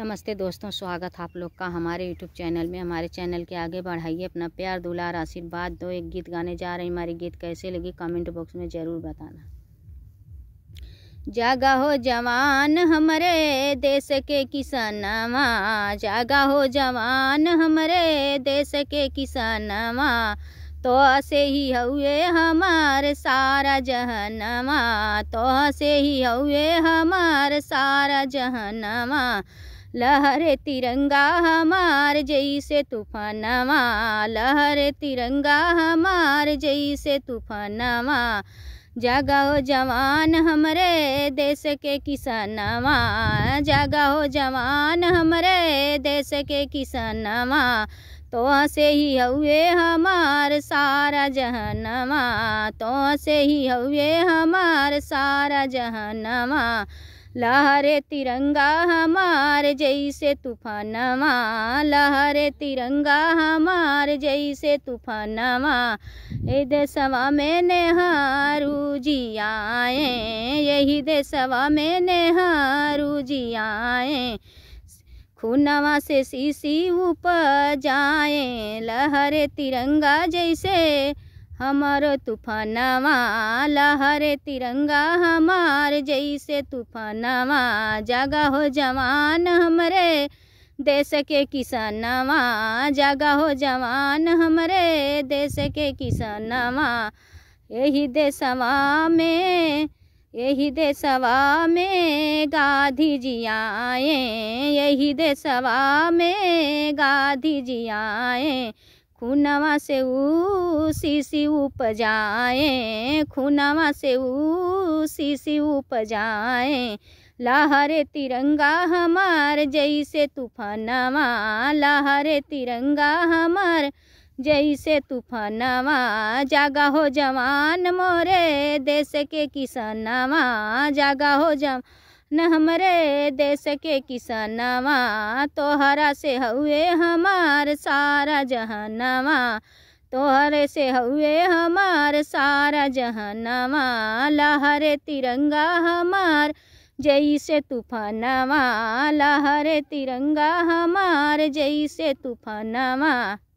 नमस्ते दोस्तों स्वागत आप लोग का हमारे यूट्यूब चैनल में हमारे चैनल के आगे बढ़ाइए अपना प्यार दुलार आशीर्वाद दो एक गीत गाने जा रहे हमारे गीत कैसे लगी कमेंट बॉक्स में ज़रूर बताना जागा हो जवान हमारे देश के किसानवा जागा हो जवान हमारे देश के किसानवा तो से ही हुए हमार सारा जहनमा तो से ही हुए हमार सारा जहनमा लहरे तिरंगा हमार जैसे माँ लहरे तिरंगा हमार जैसे तूफानमा जगाओ जवान हमरे देश के किसानवा जगाओ जवान हमरे देश के किसानवा तो से ही हुए हमार सारा जहनवा तो से ही हुए हमार सारा जहनवा लहरे तिरंगा हमार जैसे तूफानमा लहरे तिरंगा हमार जैसे तूफानमा ये देशवा में नेहारू जी आए यही देशवा में नेहारू जी आए खूनवा से सीसी ऊपर जाए लहरे तिरंगा जैसे हमार तूफानवा लहरे तिरंगा हमार जैसे तूफानवा जागा हो जवान हमरे देश के किसानवा जागा हो जवान हमरे देश के किसानवा यही देशवा में यही देशवा में गाधी जी आए यही देशवा में गाधी जी आए खूनवा से ऊ शीशी उपजाए खूनवा से ऊ शीशी उपजाए लहरे तिरंगा हमार जैसे तूफानवा लहरे तिरंगा हमार जैसे तूफानवा जागा हो जवान मोरे देश के किसानवा जागा हो जवान न हमरे देश के किसनवा तोहरा से हुए हमार सारा जहनवा तोहरे से हुए हमार सारा जहनवा लहरे तिरंगा हमार जैसे तूफानवा लहरे तिरंगा हमार जैसे तूफानवा